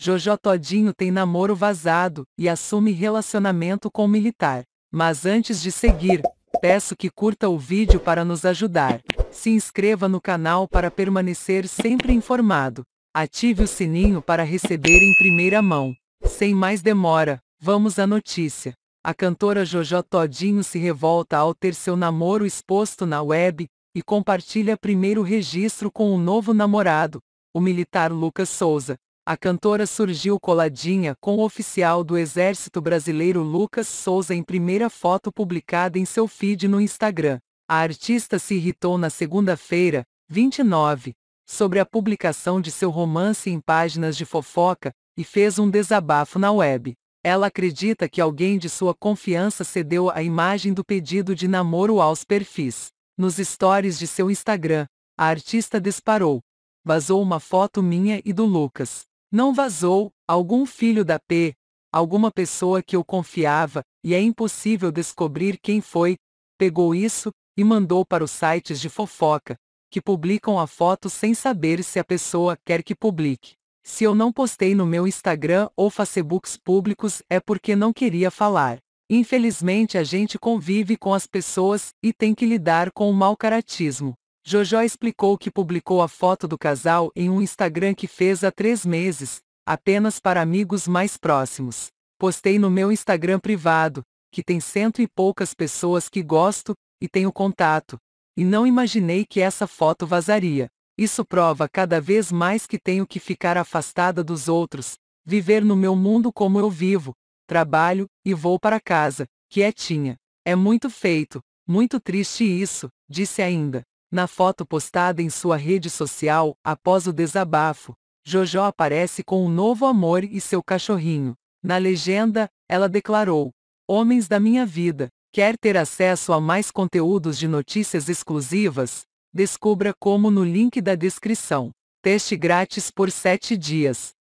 Jojo Todinho tem namoro vazado e assume relacionamento com militar. Mas antes de seguir, peço que curta o vídeo para nos ajudar. Se inscreva no canal para permanecer sempre informado. Ative o sininho para receber em primeira mão. Sem mais demora, vamos à notícia. A cantora Jojo Todinho se revolta ao ter seu namoro exposto na web e compartilha primeiro registro com o um novo namorado, o militar Lucas Souza, a cantora surgiu coladinha com o oficial do Exército Brasileiro Lucas Souza em primeira foto publicada em seu feed no Instagram. A artista se irritou na segunda-feira, 29, sobre a publicação de seu romance em páginas de fofoca e fez um desabafo na web. Ela acredita que alguém de sua confiança cedeu a imagem do pedido de namoro aos perfis. Nos stories de seu Instagram, a artista disparou. Vazou uma foto minha e do Lucas. Não vazou, algum filho da P, alguma pessoa que eu confiava, e é impossível descobrir quem foi, pegou isso e mandou para os sites de fofoca, que publicam a foto sem saber se a pessoa quer que publique. Se eu não postei no meu Instagram ou Facebooks públicos é porque não queria falar. Infelizmente a gente convive com as pessoas e tem que lidar com o mau caratismo. Jojo explicou que publicou a foto do casal em um Instagram que fez há três meses, apenas para amigos mais próximos. Postei no meu Instagram privado, que tem cento e poucas pessoas que gosto e tenho contato, e não imaginei que essa foto vazaria. Isso prova cada vez mais que tenho que ficar afastada dos outros, viver no meu mundo como eu vivo, trabalho e vou para casa, quietinha. É, é muito feito, muito triste isso, disse ainda. Na foto postada em sua rede social, após o desabafo, Jojo aparece com um novo amor e seu cachorrinho. Na legenda, ela declarou: Homens da minha vida, quer ter acesso a mais conteúdos de notícias exclusivas? Descubra como no link da descrição. Teste grátis por 7 dias.